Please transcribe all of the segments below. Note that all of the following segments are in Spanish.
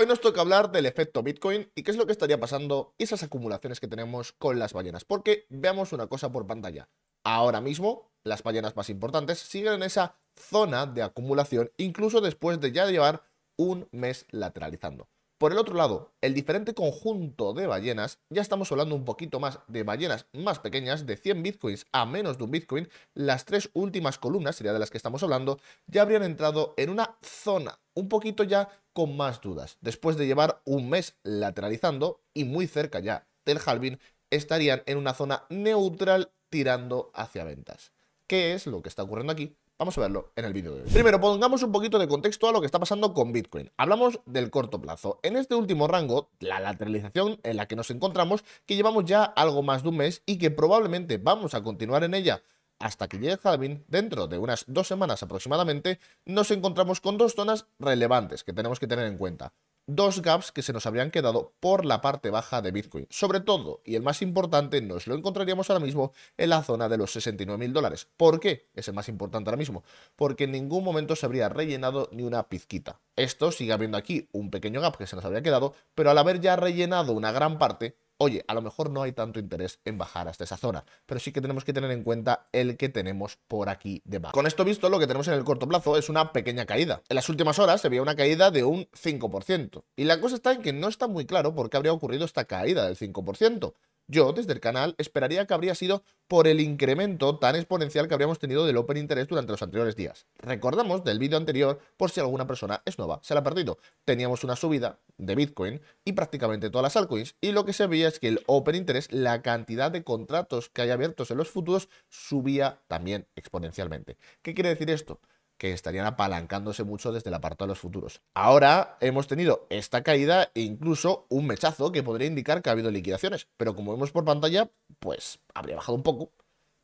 Hoy nos toca hablar del efecto Bitcoin y qué es lo que estaría pasando esas acumulaciones que tenemos con las ballenas. Porque veamos una cosa por pantalla. Ahora mismo, las ballenas más importantes siguen en esa zona de acumulación, incluso después de ya llevar un mes lateralizando. Por el otro lado, el diferente conjunto de ballenas, ya estamos hablando un poquito más de ballenas más pequeñas, de 100 bitcoins a menos de un bitcoin, las tres últimas columnas, sería de las que estamos hablando, ya habrían entrado en una zona un poquito ya con más dudas. Después de llevar un mes lateralizando y muy cerca ya del halving, estarían en una zona neutral tirando hacia ventas. ¿Qué es lo que está ocurriendo aquí? Vamos a verlo en el vídeo de hoy. Primero, pongamos un poquito de contexto a lo que está pasando con Bitcoin. Hablamos del corto plazo. En este último rango, la lateralización en la que nos encontramos, que llevamos ya algo más de un mes y que probablemente vamos a continuar en ella hasta que llegue Halvin, dentro de unas dos semanas aproximadamente, nos encontramos con dos zonas relevantes que tenemos que tener en cuenta dos gaps que se nos habrían quedado por la parte baja de Bitcoin. Sobre todo, y el más importante, nos lo encontraríamos ahora mismo en la zona de los 69.000 mil dólares. ¿Por qué? Es el más importante ahora mismo. Porque en ningún momento se habría rellenado ni una pizquita. Esto sigue habiendo aquí un pequeño gap que se nos habría quedado, pero al haber ya rellenado una gran parte, oye, a lo mejor no hay tanto interés en bajar hasta esa zona, pero sí que tenemos que tener en cuenta el que tenemos por aquí debajo. Con esto visto, lo que tenemos en el corto plazo es una pequeña caída. En las últimas horas se veía una caída de un 5%, y la cosa está en que no está muy claro por qué habría ocurrido esta caída del 5%, yo, desde el canal, esperaría que habría sido por el incremento tan exponencial que habríamos tenido del Open Interest durante los anteriores días. Recordamos del vídeo anterior, por si alguna persona es nueva, se la ha perdido. Teníamos una subida de Bitcoin y prácticamente todas las altcoins, y lo que se veía es que el Open Interest, la cantidad de contratos que hay abiertos en los futuros, subía también exponencialmente. ¿Qué quiere decir esto? que estarían apalancándose mucho desde el apartado de los futuros. Ahora hemos tenido esta caída e incluso un mechazo que podría indicar que ha habido liquidaciones, pero como vemos por pantalla, pues habría bajado un poco,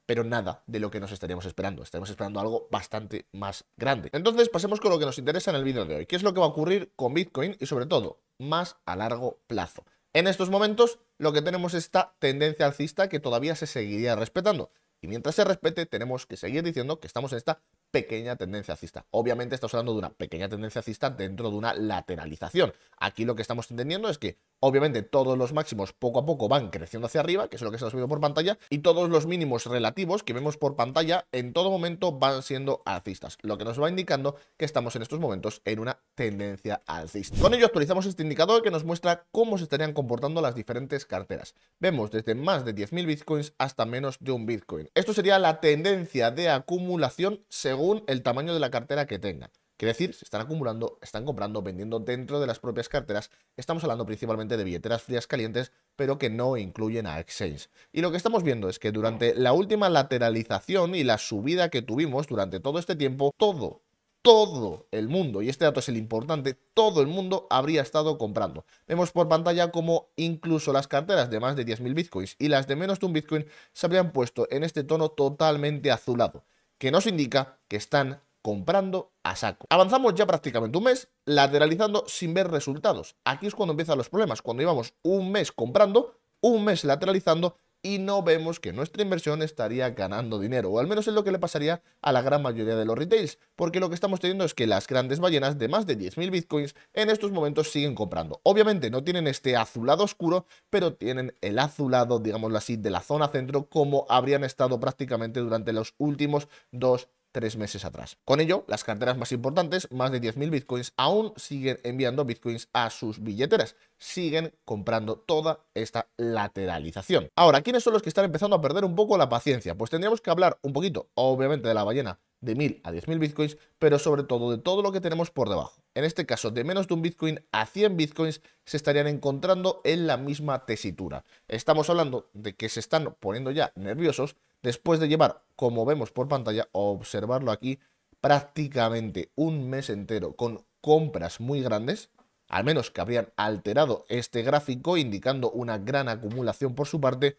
pero nada de lo que nos estaríamos esperando. Estaremos esperando algo bastante más grande. Entonces pasemos con lo que nos interesa en el vídeo de hoy, que es lo que va a ocurrir con Bitcoin y sobre todo más a largo plazo. En estos momentos lo que tenemos es esta tendencia alcista que todavía se seguiría respetando. Y mientras se respete, tenemos que seguir diciendo que estamos en esta pequeña tendencia alcista. Obviamente estamos hablando de una pequeña tendencia alcista dentro de una lateralización. Aquí lo que estamos entendiendo es que obviamente todos los máximos poco a poco van creciendo hacia arriba, que es lo que se ha subido por pantalla, y todos los mínimos relativos que vemos por pantalla en todo momento van siendo alcistas, lo que nos va indicando que estamos en estos momentos en una tendencia alcista. Con ello actualizamos este indicador que nos muestra cómo se estarían comportando las diferentes carteras. Vemos desde más de 10.000 bitcoins hasta menos de un bitcoin. Esto sería la tendencia de acumulación según según el tamaño de la cartera que tengan. Quiere decir, se están acumulando, están comprando, vendiendo dentro de las propias carteras. Estamos hablando principalmente de billeteras frías calientes, pero que no incluyen a exchange. Y lo que estamos viendo es que durante la última lateralización y la subida que tuvimos durante todo este tiempo, todo, todo el mundo, y este dato es el importante, todo el mundo habría estado comprando. Vemos por pantalla como incluso las carteras de más de 10.000 bitcoins y las de menos de un bitcoin se habrían puesto en este tono totalmente azulado que nos indica que están comprando a saco. Avanzamos ya prácticamente un mes lateralizando sin ver resultados. Aquí es cuando empiezan los problemas, cuando íbamos un mes comprando, un mes lateralizando y no vemos que nuestra inversión estaría ganando dinero, o al menos es lo que le pasaría a la gran mayoría de los retails, porque lo que estamos teniendo es que las grandes ballenas de más de 10.000 bitcoins en estos momentos siguen comprando. Obviamente no tienen este azulado oscuro, pero tienen el azulado, digámoslo así, de la zona centro como habrían estado prácticamente durante los últimos dos tres meses atrás. Con ello, las carteras más importantes, más de 10.000 bitcoins, aún siguen enviando bitcoins a sus billeteras, siguen comprando toda esta lateralización. Ahora, ¿quiénes son los que están empezando a perder un poco la paciencia? Pues tendríamos que hablar un poquito, obviamente, de la ballena de 1000 a 10.000 bitcoins, pero sobre todo de todo lo que tenemos por debajo. En este caso, de menos de un bitcoin a 100 bitcoins se estarían encontrando en la misma tesitura. Estamos hablando de que se están poniendo ya nerviosos después de llevar, como vemos por pantalla, observarlo aquí, prácticamente un mes entero con compras muy grandes, al menos que habrían alterado este gráfico indicando una gran acumulación por su parte,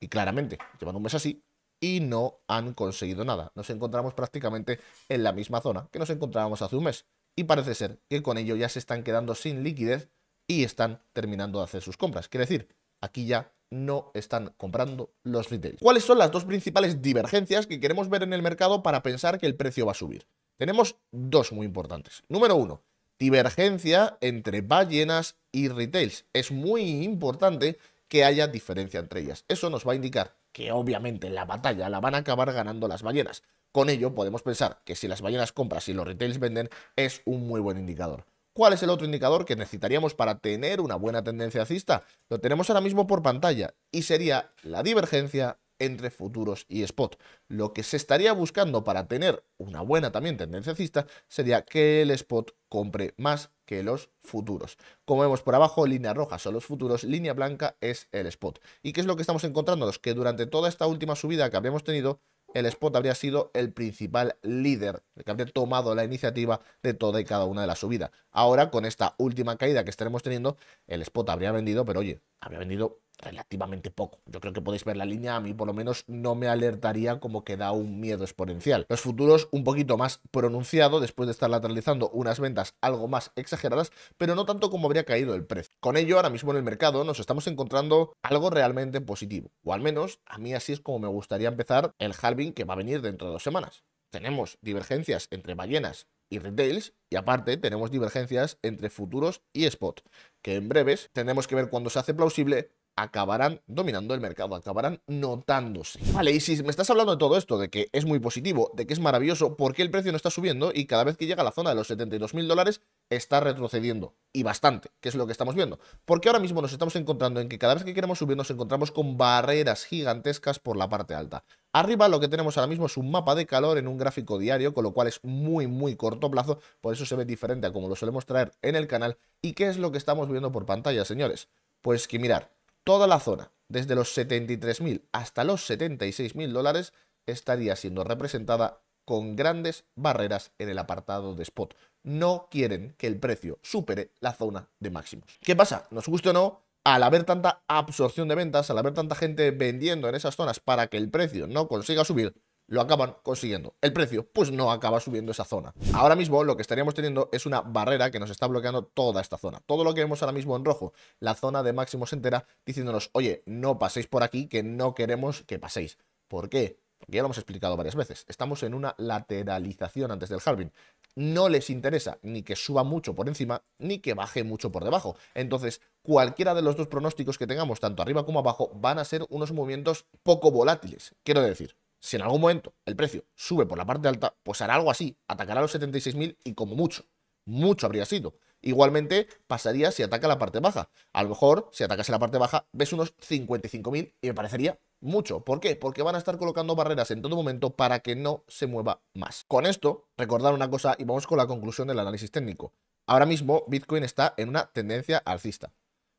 y claramente llevan un mes así y no han conseguido nada. Nos encontramos prácticamente en la misma zona que nos encontrábamos hace un mes y parece ser que con ello ya se están quedando sin liquidez y están terminando de hacer sus compras. Quiere decir, aquí ya no están comprando los retails ¿Cuáles son las dos principales divergencias que queremos ver en el mercado para pensar que el precio va a subir? Tenemos dos muy importantes. Número uno, divergencia entre ballenas y retails. Es muy importante que haya diferencia entre ellas. Eso nos va a indicar que obviamente la batalla la van a acabar ganando las ballenas. Con ello podemos pensar que si las ballenas compras y los retails venden es un muy buen indicador. ¿Cuál es el otro indicador que necesitaríamos para tener una buena tendencia alcista? Lo tenemos ahora mismo por pantalla y sería la divergencia entre futuros y spot. Lo que se estaría buscando para tener una buena también tendencia alcista sería que el spot compre más que los futuros. Como vemos por abajo, línea roja son los futuros, línea blanca es el spot. ¿Y qué es lo que estamos encontrándonos? Que durante toda esta última subida que habíamos tenido, el Spot habría sido el principal líder, el que habría tomado la iniciativa de toda y cada una de las subidas. Ahora, con esta última caída que estaremos teniendo, el Spot habría vendido, pero oye, habría vendido relativamente poco. Yo creo que podéis ver la línea, a mí por lo menos no me alertaría como que da un miedo exponencial. Los futuros un poquito más pronunciado después de estar lateralizando unas ventas algo más exageradas, pero no tanto como habría caído el precio. Con ello, ahora mismo en el mercado nos estamos encontrando algo realmente positivo, o al menos a mí así es como me gustaría empezar el halving que va a venir dentro de dos semanas. Tenemos divergencias entre ballenas y retails, y aparte tenemos divergencias entre futuros y spot, que en breves tenemos que ver cuando se hace plausible acabarán dominando el mercado, acabarán notándose. Vale, y si me estás hablando de todo esto, de que es muy positivo, de que es maravilloso, ¿por qué el precio no está subiendo y cada vez que llega a la zona de los 72 mil dólares está retrocediendo? Y bastante, que es lo que estamos viendo. Porque ahora mismo nos estamos encontrando en que cada vez que queremos subir nos encontramos con barreras gigantescas por la parte alta. Arriba lo que tenemos ahora mismo es un mapa de calor en un gráfico diario, con lo cual es muy muy corto plazo, por eso se ve diferente a como lo solemos traer en el canal. ¿Y qué es lo que estamos viendo por pantalla, señores? Pues que mirar, toda la zona, desde los 73.000 hasta los 76.000 dólares, estaría siendo representada con grandes barreras en el apartado de spot. No quieren que el precio supere la zona de máximos. ¿Qué pasa? Nos guste o no, al haber tanta absorción de ventas, al haber tanta gente vendiendo en esas zonas para que el precio no consiga subir, lo acaban consiguiendo. El precio, pues no acaba subiendo esa zona. Ahora mismo lo que estaríamos teniendo es una barrera que nos está bloqueando toda esta zona. Todo lo que vemos ahora mismo en rojo, la zona de máximos entera, diciéndonos, oye, no paséis por aquí, que no queremos que paséis. ¿Por qué? Porque ya lo hemos explicado varias veces. Estamos en una lateralización antes del halving. No les interesa ni que suba mucho por encima, ni que baje mucho por debajo. Entonces, cualquiera de los dos pronósticos que tengamos, tanto arriba como abajo, van a ser unos movimientos poco volátiles. Quiero decir, si en algún momento el precio sube por la parte alta, pues hará algo así, atacará los 76.000 y como mucho, mucho habría sido. Igualmente pasaría si ataca la parte baja. A lo mejor, si atacase la parte baja, ves unos 55.000 y me parecería mucho. ¿Por qué? Porque van a estar colocando barreras en todo momento para que no se mueva más. Con esto, recordar una cosa y vamos con la conclusión del análisis técnico. Ahora mismo Bitcoin está en una tendencia alcista.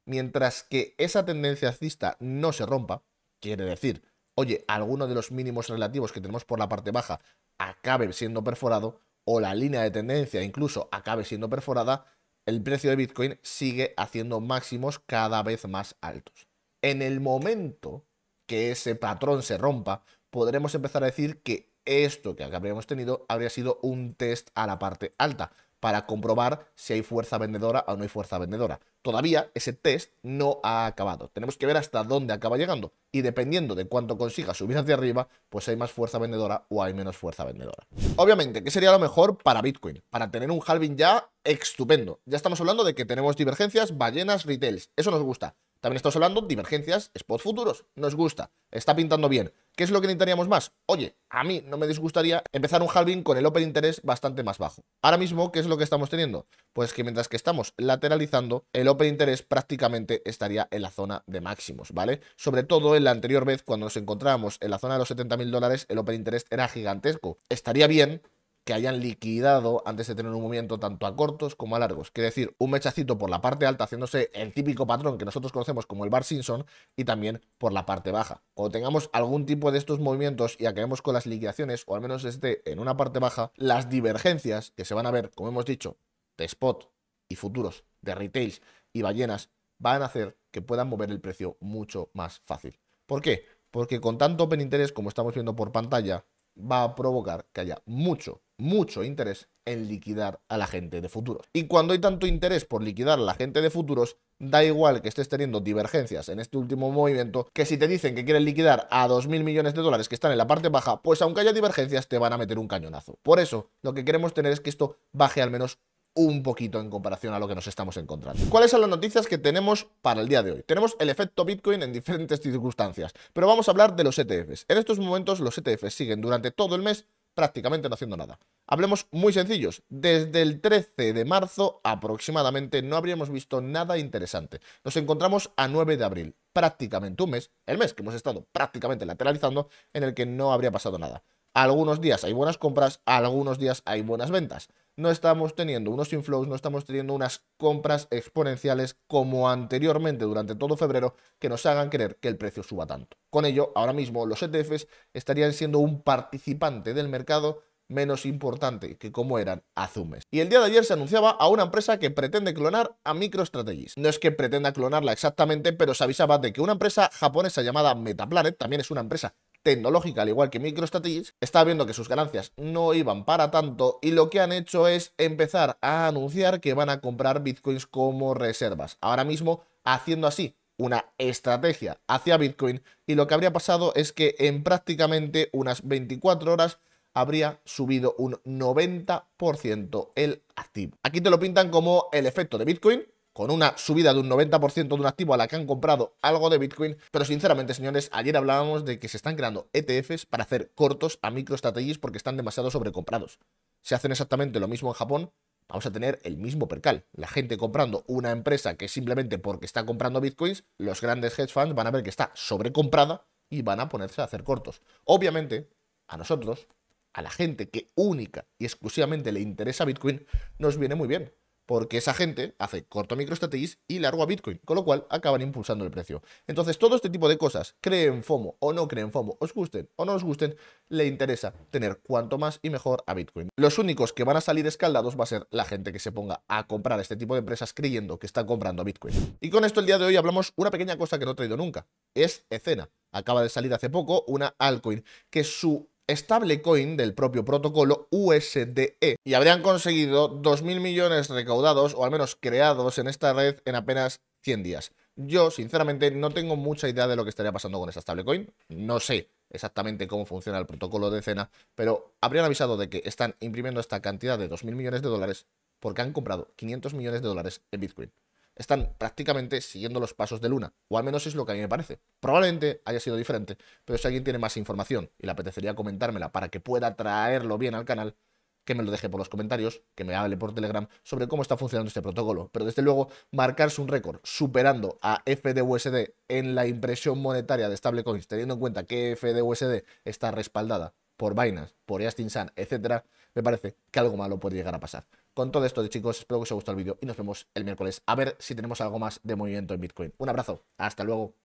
Mientras que esa tendencia alcista no se rompa, quiere decir oye, alguno de los mínimos relativos que tenemos por la parte baja acabe siendo perforado o la línea de tendencia incluso acabe siendo perforada, el precio de Bitcoin sigue haciendo máximos cada vez más altos. En el momento que ese patrón se rompa, podremos empezar a decir que esto que habríamos tenido habría sido un test a la parte alta para comprobar si hay fuerza vendedora o no hay fuerza vendedora todavía ese test no ha acabado. Tenemos que ver hasta dónde acaba llegando y dependiendo de cuánto consiga subir hacia arriba, pues hay más fuerza vendedora o hay menos fuerza vendedora. Obviamente, ¿qué sería lo mejor para Bitcoin? Para tener un halving ya estupendo. Ya estamos hablando de que tenemos divergencias, ballenas, retails. Eso nos gusta. También estamos hablando de divergencias, spot, futuros. Nos gusta, está pintando bien. ¿Qué es lo que necesitaríamos más? Oye, a mí no me disgustaría empezar un halving con el open Interest bastante más bajo. Ahora mismo, ¿qué es lo que estamos teniendo? Pues que mientras que estamos lateralizando, el open Interest prácticamente estaría en la zona de máximos, ¿vale? Sobre todo en la anterior vez, cuando nos encontrábamos en la zona de los 70.000 dólares, el open Interest era gigantesco. Estaría bien que hayan liquidado antes de tener un movimiento tanto a cortos como a largos. Quiere decir, un mechacito por la parte alta haciéndose el típico patrón que nosotros conocemos como el Bar Simpson y también por la parte baja. Cuando tengamos algún tipo de estos movimientos y acabemos con las liquidaciones o al menos esté en una parte baja, las divergencias que se van a ver, como hemos dicho, de spot y futuros, de retails y ballenas, van a hacer que puedan mover el precio mucho más fácil. ¿Por qué? Porque con tanto open interest como estamos viendo por pantalla, va a provocar que haya mucho, mucho interés en liquidar a la gente de futuros. Y cuando hay tanto interés por liquidar a la gente de futuros, da igual que estés teniendo divergencias en este último movimiento, que si te dicen que quieren liquidar a 2.000 millones de dólares que están en la parte baja, pues aunque haya divergencias te van a meter un cañonazo. Por eso, lo que queremos tener es que esto baje al menos un poquito en comparación a lo que nos estamos encontrando. ¿Cuáles son las noticias que tenemos para el día de hoy? Tenemos el efecto Bitcoin en diferentes circunstancias, pero vamos a hablar de los ETFs. En estos momentos los ETFs siguen durante todo el mes prácticamente no haciendo nada. Hablemos muy sencillos. Desde el 13 de marzo aproximadamente no habríamos visto nada interesante. Nos encontramos a 9 de abril, prácticamente un mes, el mes que hemos estado prácticamente lateralizando, en el que no habría pasado nada. Algunos días hay buenas compras, algunos días hay buenas ventas. No estamos teniendo unos inflows, no estamos teniendo unas compras exponenciales como anteriormente durante todo febrero que nos hagan creer que el precio suba tanto. Con ello, ahora mismo los ETFs estarían siendo un participante del mercado menos importante que como eran hace Y el día de ayer se anunciaba a una empresa que pretende clonar a MicroStrategy. No es que pretenda clonarla exactamente, pero se avisaba de que una empresa japonesa llamada Metaplanet, también es una empresa tecnológica, al igual que MicroStrategy, está viendo que sus ganancias no iban para tanto y lo que han hecho es empezar a anunciar que van a comprar bitcoins como reservas. Ahora mismo haciendo así una estrategia hacia Bitcoin y lo que habría pasado es que en prácticamente unas 24 horas habría subido un 90% el activo. Aquí te lo pintan como el efecto de Bitcoin, con una subida de un 90% de un activo a la que han comprado algo de Bitcoin. Pero sinceramente, señores, ayer hablábamos de que se están creando ETFs para hacer cortos a MicroStrategies porque están demasiado sobrecomprados. Se hacen exactamente lo mismo en Japón, vamos a tener el mismo percal. La gente comprando una empresa que simplemente porque está comprando Bitcoins, los grandes hedge funds van a ver que está sobrecomprada y van a ponerse a hacer cortos. Obviamente, a nosotros, a la gente que única y exclusivamente le interesa Bitcoin, nos viene muy bien porque esa gente hace corto microstatis y largo a Bitcoin, con lo cual acaban impulsando el precio. Entonces, todo este tipo de cosas, creen FOMO o no creen FOMO, os gusten o no os gusten, le interesa tener cuanto más y mejor a Bitcoin. Los únicos que van a salir escaldados va a ser la gente que se ponga a comprar este tipo de empresas creyendo que están comprando Bitcoin. Y con esto el día de hoy hablamos una pequeña cosa que no he traído nunca, es Escena. Acaba de salir hace poco una altcoin que su stablecoin del propio protocolo USDE y habrían conseguido 2.000 millones recaudados o al menos creados en esta red en apenas 100 días. Yo, sinceramente, no tengo mucha idea de lo que estaría pasando con esta stablecoin. No sé exactamente cómo funciona el protocolo de cena, pero habrían avisado de que están imprimiendo esta cantidad de 2.000 millones de dólares porque han comprado 500 millones de dólares en Bitcoin están prácticamente siguiendo los pasos de Luna, o al menos es lo que a mí me parece. Probablemente haya sido diferente, pero si alguien tiene más información y le apetecería comentármela para que pueda traerlo bien al canal, que me lo deje por los comentarios, que me hable por Telegram sobre cómo está funcionando este protocolo. Pero desde luego, marcarse un récord superando a FDUSD en la impresión monetaria de stablecoins, teniendo en cuenta que FDUSD está respaldada por Binance, por Justin Sun, etcétera, me parece que algo malo puede llegar a pasar. Con todo esto, chicos, espero que os haya gustado el vídeo y nos vemos el miércoles a ver si tenemos algo más de movimiento en Bitcoin. Un abrazo, hasta luego.